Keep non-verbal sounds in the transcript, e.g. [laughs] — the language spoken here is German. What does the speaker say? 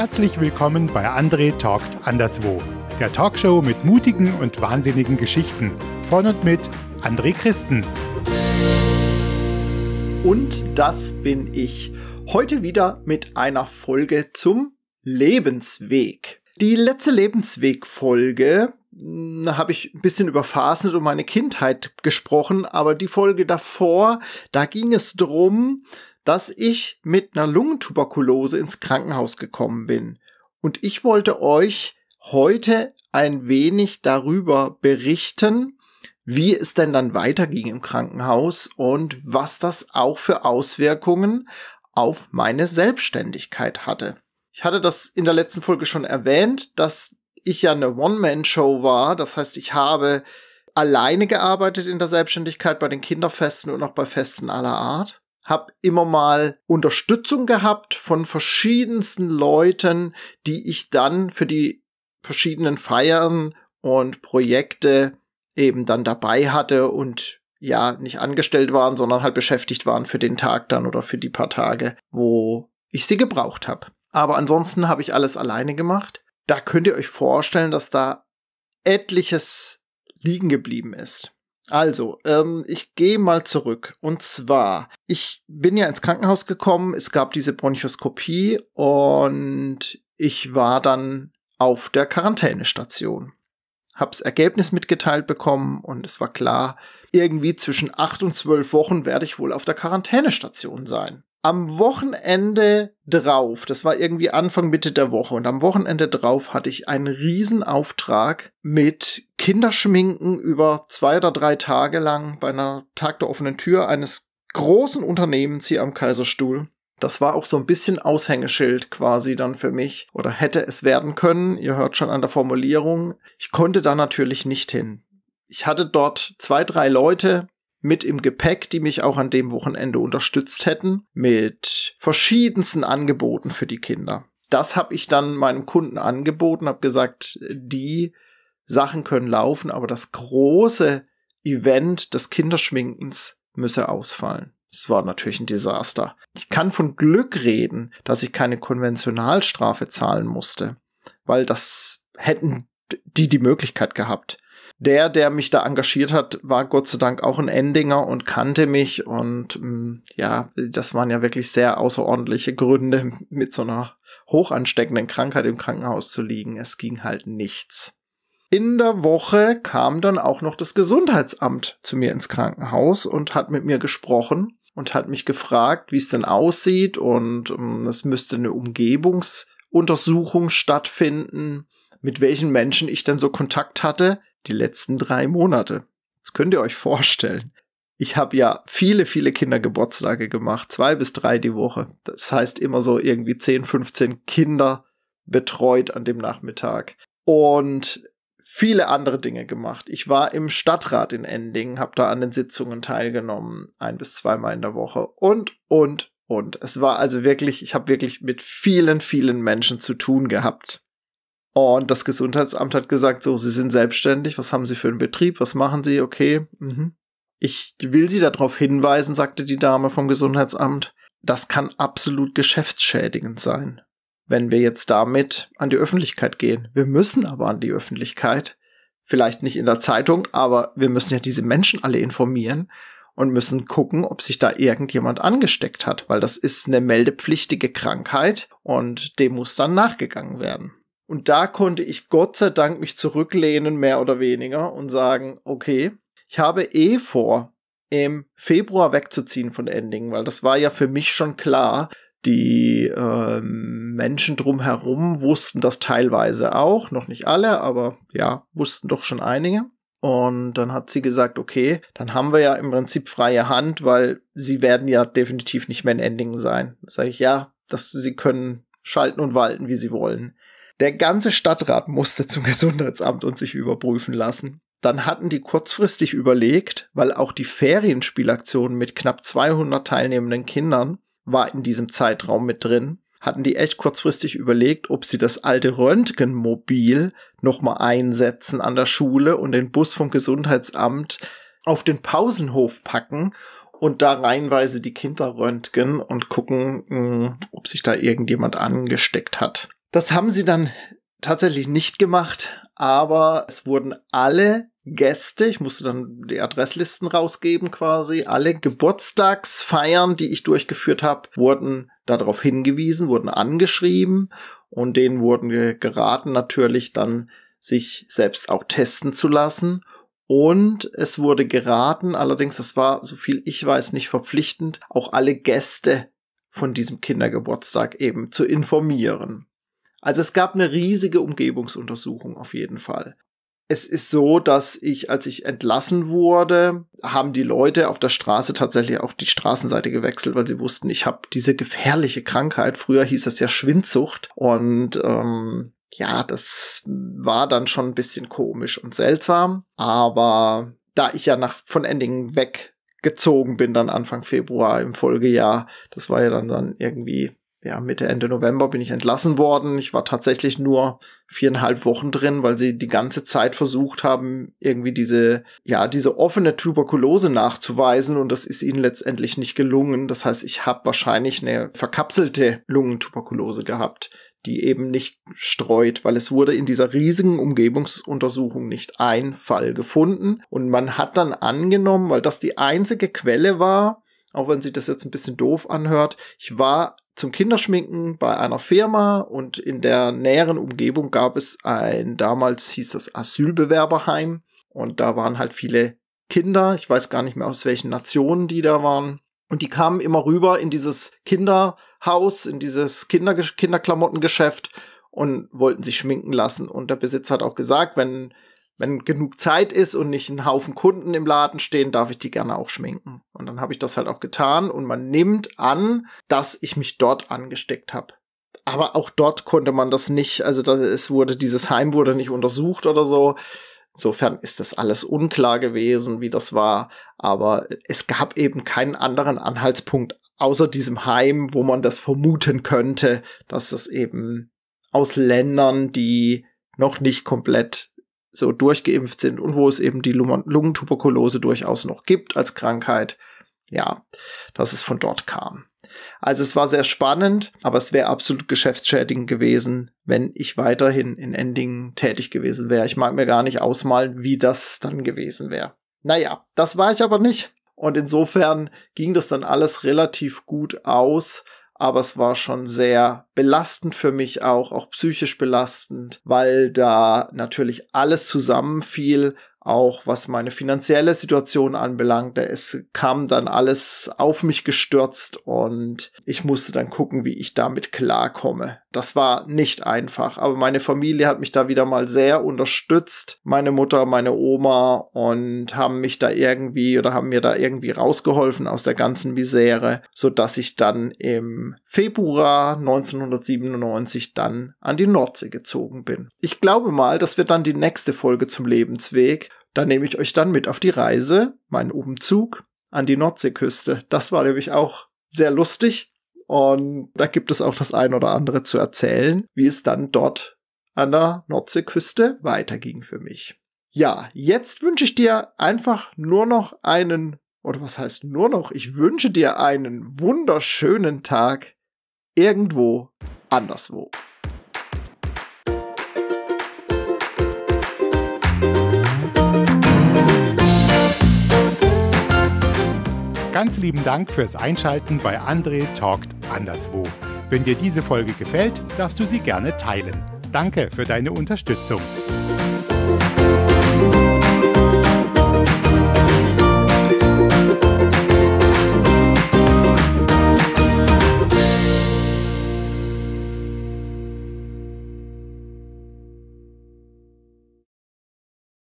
Herzlich willkommen bei André Talkt Anderswo, der Talkshow mit mutigen und wahnsinnigen Geschichten. Von und mit André Christen. Und das bin ich. Heute wieder mit einer Folge zum Lebensweg. Die letzte Lebensweg-Folge hm, habe ich ein bisschen über Phasen und meine Kindheit gesprochen, aber die Folge davor, da ging es drum, dass ich mit einer Lungentuberkulose ins Krankenhaus gekommen bin. Und ich wollte euch heute ein wenig darüber berichten, wie es denn dann weiterging im Krankenhaus und was das auch für Auswirkungen auf meine Selbstständigkeit hatte. Ich hatte das in der letzten Folge schon erwähnt, dass ich ja eine One-Man-Show war. Das heißt, ich habe alleine gearbeitet in der Selbstständigkeit bei den Kinderfesten und auch bei Festen aller Art habe immer mal Unterstützung gehabt von verschiedensten Leuten, die ich dann für die verschiedenen Feiern und Projekte eben dann dabei hatte und ja, nicht angestellt waren, sondern halt beschäftigt waren für den Tag dann oder für die paar Tage, wo ich sie gebraucht habe. Aber ansonsten habe ich alles alleine gemacht. Da könnt ihr euch vorstellen, dass da etliches liegen geblieben ist. Also, ähm, ich gehe mal zurück. Und zwar, ich bin ja ins Krankenhaus gekommen, es gab diese Bronchoskopie und ich war dann auf der Quarantänestation. Hab's Ergebnis mitgeteilt bekommen und es war klar, irgendwie zwischen acht und zwölf Wochen werde ich wohl auf der Quarantänestation sein am Wochenende drauf, das war irgendwie Anfang Mitte der Woche und am Wochenende drauf hatte ich einen Riesenauftrag mit Kinderschminken über zwei oder drei Tage lang bei einer Tag der offenen Tür eines großen Unternehmens hier am Kaiserstuhl. Das war auch so ein bisschen Aushängeschild quasi dann für mich oder hätte es werden können. Ihr hört schon an der Formulierung. Ich konnte da natürlich nicht hin. Ich hatte dort zwei, drei Leute, mit im Gepäck, die mich auch an dem Wochenende unterstützt hätten, mit verschiedensten Angeboten für die Kinder. Das habe ich dann meinem Kunden angeboten, habe gesagt, die Sachen können laufen, aber das große Event des Kinderschminkens müsse ausfallen. Es war natürlich ein Desaster. Ich kann von Glück reden, dass ich keine Konventionalstrafe zahlen musste, weil das hätten die die Möglichkeit gehabt der, der mich da engagiert hat, war Gott sei Dank auch ein Endinger und kannte mich. Und mh, mm, ja, das waren ja wirklich sehr außerordentliche Gründe, [laughs] mit so einer hochansteckenden Krankheit im Krankenhaus zu liegen. Es ging halt nichts. In der Woche kam dann auch noch das Gesundheitsamt zu mir ins Krankenhaus und hat mit mir gesprochen und hat mich gefragt, wie es denn aussieht und mm, es müsste eine Umgebungsuntersuchung stattfinden, mit welchen Menschen ich denn so Kontakt hatte die letzten drei Monate. Das könnt ihr euch vorstellen. Ich habe ja viele, viele Kindergeburtstage gemacht, zwei bis drei die Woche. Das heißt immer so irgendwie 10, 15 Kinder betreut an dem Nachmittag. Und viele andere Dinge gemacht. Ich war im Stadtrat in Endingen, habe da an den Sitzungen teilgenommen, ein bis zweimal in der Woche und, und, und. Es war also wirklich, ich habe wirklich mit vielen, vielen Menschen zu tun gehabt. Und das Gesundheitsamt hat gesagt, so, Sie sind selbstständig, was haben Sie für einen Betrieb, was machen Sie, okay. Mhm. Ich will Sie darauf hinweisen, sagte die Dame vom Gesundheitsamt, das kann absolut geschäftsschädigend sein, wenn wir jetzt damit an die Öffentlichkeit gehen. Wir müssen aber an die Öffentlichkeit, vielleicht nicht in der Zeitung, aber wir müssen ja diese Menschen alle informieren und müssen gucken, ob sich da irgendjemand angesteckt hat, weil das ist eine meldepflichtige Krankheit und dem muss dann nachgegangen werden. Und da konnte ich Gott sei Dank mich zurücklehnen, mehr oder weniger, und sagen, okay, ich habe eh vor, im Februar wegzuziehen von Ending, weil das war ja für mich schon klar. Die äh, Menschen drumherum wussten das teilweise auch, noch nicht alle, aber ja, wussten doch schon einige. Und dann hat sie gesagt, okay, dann haben wir ja im Prinzip freie Hand, weil sie werden ja definitiv nicht mehr in Endingen sein. Sage ich, ja, dass sie können schalten und walten, wie sie wollen. Der ganze Stadtrat musste zum [laughs] Gesundheitsamt und sich überprüfen lassen. Dann hatten die kurzfristig überlegt, weil auch die Ferienspielaktion mit knapp 200 teilnehmenden Kindern war in diesem Zeitraum mit drin, hatten die echt kurzfristig überlegt, ob sie das alte Röntgenmobil nochmal einsetzen an der Schule und den Bus vom Gesundheitsamt auf den Pausenhof packen und da reinweise die Kinder röntgen und gucken, hm, ob sich da irgendjemand angesteckt hat. Das haben sie dann tatsächlich nicht gemacht, aber es wurden alle Gäste, ich musste dann die Adresslisten rausgeben quasi, alle Geburtstagsfeiern, die ich durchgeführt habe, wurden darauf hingewiesen, wurden angeschrieben und denen wurden geraten natürlich dann sich selbst auch testen zu lassen. Und es wurde geraten, allerdings, das war, so viel ich weiß, nicht verpflichtend, auch alle Gäste von diesem Kindergeburtstag eben zu informieren. Also es gab eine riesige Umgebungsuntersuchung auf jeden Fall. Es ist so, dass ich, als ich entlassen wurde, haben die Leute auf der Straße tatsächlich auch die Straßenseite gewechselt, weil sie wussten, ich habe diese gefährliche Krankheit. Früher hieß das ja Schwindsucht und ähm, ja, das war dann schon ein bisschen komisch und seltsam. Aber da ich ja nach von Endingen weggezogen bin, dann Anfang Februar im Folgejahr, das war ja dann, dann irgendwie ja, Mitte, Ende November bin ich entlassen worden. Ich war tatsächlich nur viereinhalb Wochen drin, weil sie die ganze Zeit versucht haben, irgendwie diese, ja, diese offene Tuberkulose nachzuweisen und das ist ihnen letztendlich nicht gelungen. Das heißt, ich habe wahrscheinlich eine verkapselte Lungentuberkulose gehabt, die eben nicht streut, weil es wurde in dieser riesigen Umgebungsuntersuchung nicht ein Fall gefunden und man hat dann angenommen, weil das die einzige Quelle war, auch wenn sich das jetzt ein bisschen doof anhört, ich war zum Kinderschminken bei einer Firma und in der näheren Umgebung gab es ein, damals hieß das Asylbewerberheim und da waren halt viele Kinder, ich weiß gar nicht mehr aus welchen Nationen die da waren. Und die kamen immer rüber in dieses Kinderhaus, in dieses Kinder Kinderklamottengeschäft und wollten sich schminken lassen. Und der Besitzer hat auch gesagt, wenn wenn genug Zeit ist und nicht ein Haufen Kunden im Laden stehen, darf ich die gerne auch schminken. Und dann habe ich das halt auch getan und man nimmt an, dass ich mich dort angesteckt habe. Aber auch dort konnte man das nicht, also das, es wurde, dieses Heim wurde nicht untersucht oder so. Insofern ist das alles unklar gewesen, wie das war. Aber es gab eben keinen anderen Anhaltspunkt außer diesem Heim, wo man das vermuten könnte, dass das eben aus Ländern, die noch nicht komplett so durchgeimpft sind und wo es eben die Lungentuberkulose durchaus noch gibt als Krankheit. Ja, dass es von dort kam. Also es war sehr spannend, aber es wäre absolut geschäftsschädigend gewesen, wenn ich weiterhin in Endingen tätig gewesen wäre. Ich mag mir gar nicht ausmalen, wie das dann gewesen wäre. Naja, das war ich aber nicht. Und insofern ging das dann alles relativ gut aus aber es war schon sehr belastend für mich auch, auch psychisch belastend, weil da natürlich alles zusammenfiel, auch was meine finanzielle Situation anbelangte. Es kam dann alles auf mich gestürzt und ich musste dann gucken, wie ich damit klarkomme. Das war nicht einfach, aber meine Familie hat mich da wieder mal sehr unterstützt. Meine Mutter, meine Oma und haben mich da irgendwie oder haben mir da irgendwie rausgeholfen aus der ganzen Misere, so dass ich dann im Februar 1997 dann an die Nordsee gezogen bin. Ich glaube mal, das wird dann die nächste Folge zum Lebensweg. Da nehme ich euch dann mit auf die Reise, meinen Umzug an die Nordseeküste. Das war nämlich auch sehr lustig und da gibt es auch das ein oder andere zu erzählen, wie es dann dort an der Nordseeküste weiterging für mich. Ja, jetzt wünsche ich dir einfach nur noch einen, oder was heißt nur noch, ich wünsche dir einen wunderschönen Tag irgendwo anderswo. Ganz lieben Dank fürs Einschalten bei André Talkt anderswo. Wenn dir diese Folge gefällt, darfst du sie gerne teilen. Danke für deine Unterstützung.